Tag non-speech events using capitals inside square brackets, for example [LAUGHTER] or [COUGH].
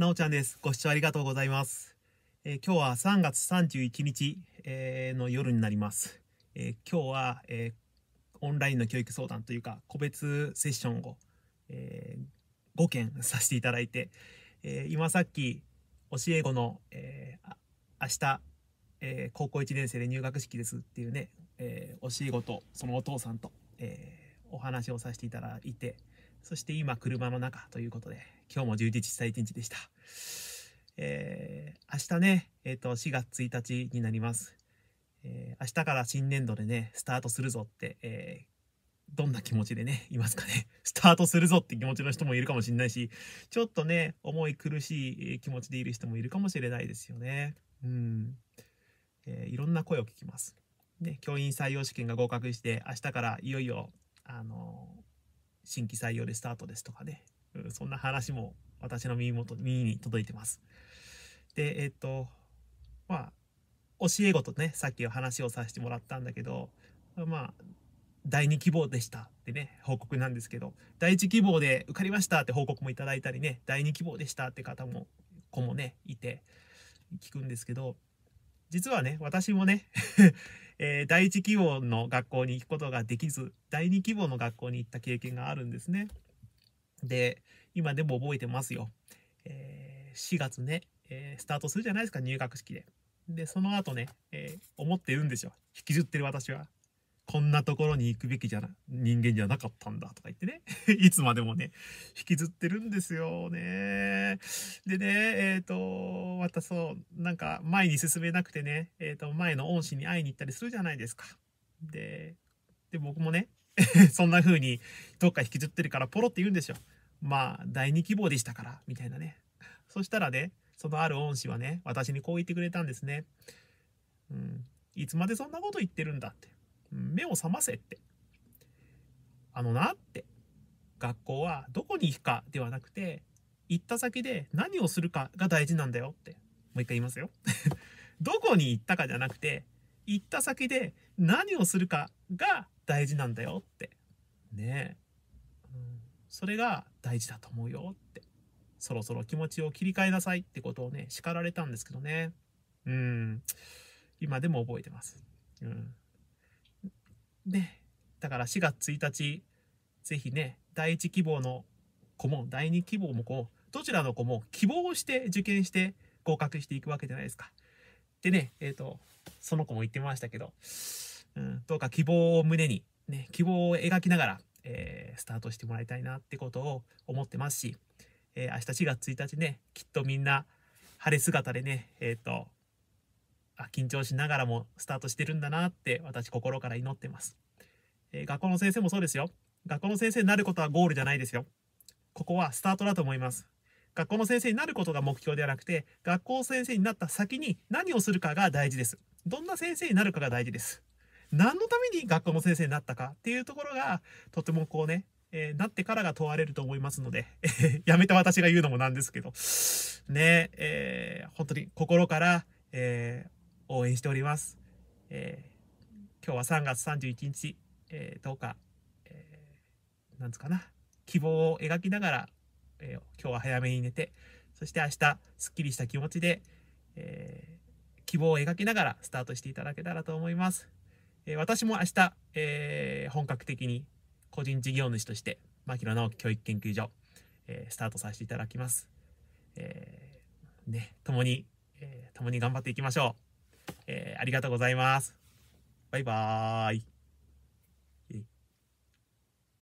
なおちゃんです。ご視聴ありがとうございます。えー、今日は3月31日、えー、の夜になります。えー、今日は、えオンラインの教育相談というか個別セッションを、え5件させていただいて、え今さっき教え子の、え明日、え高校1年生で入学式ですっていうね、え教え子とそのお父さんと、えお話をさせていただいて、そして今車の中ということで、今日も充実した一日でした。えー、明日ね、えっ、ー、と、4月1日になります。えー、明日から新年度でね、スタートするぞって、えー、どんな気持ちでね、いますかね。[LAUGHS] スタートするぞって気持ちの人もいるかもしれないし、ちょっとね、重い苦しい気持ちでいる人もいるかもしれないですよね。うん。えー、いろんな声を聞きます。ね、教員採用試験が合格して、明日からいよいよ、あのー新規採用でスタートですとかね、うん、そんな話も私の耳元耳に届いてます。で、えっ、と、まあ、教え子とね、さっき話をさせてもらったんだけど、まあ、第2希望でしたってね、報告なんですけど、第1希望で受かりましたって報告もいただいたりね、第2希望でしたって方も、子もね、いて、聞くんですけど、実はね、私もね [LAUGHS] えー、第1希望の学校に行くことができず、第2希望の学校に行った経験があるんですね。で、今でも覚えてますよ。えー、4月ね、えー、スタートするじゃないですか、入学式で。で、その後ね、え思ってるんですよ。引きずってる私は。こんなところに行くべきじゃな、人間じゃなかったんだとか言ってね。[LAUGHS] いつまでもね、引きずってるんですよね。でね、えっ、ー、と、またそう、なんか前に進めなくてね、えっ、ー、と、前の恩師に会いに行ったりするじゃないですか。で、で僕もね、[LAUGHS] そんな風にどっか引きずってるからポロって言うんですよ。まあ、第二希望でしたから、みたいなね。そしたらね、そのある恩師はね、私にこう言ってくれたんですね。うん、いつまでそんなこと言ってるんだって。目を覚ませって。あのなって。学校はどこに行くかではなくて、行った先で何をするかが大事なんだよって。もう一回言いますよ。[LAUGHS] どこに行ったかじゃなくて、行った先で何をするかが大事なんだよって。ねえ。うん、それが大事だと思うよって。そろそろ気持ちを切り替えなさいってことをね、叱られたんですけどね。うん。今でも覚えてます。うん。ね、だから4月1日、ぜひね、第1希望の子も、第2希望も子どちらの子も希望をして受験して合格していくわけじゃないですか。でね、えっ、ー、と、その子も言ってましたけど、うん、どうか希望を胸に、ね、希望を描きながら、えー、スタートしてもらいたいなってことを思ってますし、えー、明日4月1日ね、きっとみんな晴れ姿でね、えっ、ー、と、あ緊張しながらもスタートしてるんだなって私心から祈ってます、えー、学校の先生もそうですよ学校の先生になることはゴールじゃないですよここはスタートだと思います学校の先生になることが目標ではなくて学校先生になった先に何をするかが大事ですどんな先生になるかが大事です何のために学校の先生になったかっていうところがとてもこうね、えー、なってからが問われると思いますので [LAUGHS] やめた私が言うのもなんですけどねえー、本当に心から、えー応援しております。えー、今日は3月31日、えー、10日、えー、なんつかな、希望を描きながら、えー、今日は早めに寝て、そして明日、すっきりした気持ちで、えー、希望を描きながらスタートしていただけたらと思います。えー、私も明日、えー、本格的に個人事業主として、牧野直樹教育研究所、えー、スタートさせていただきます。えー、ね、共に、えー、共に頑張っていきましょう。えー、ありがとうございます。バイバーイ。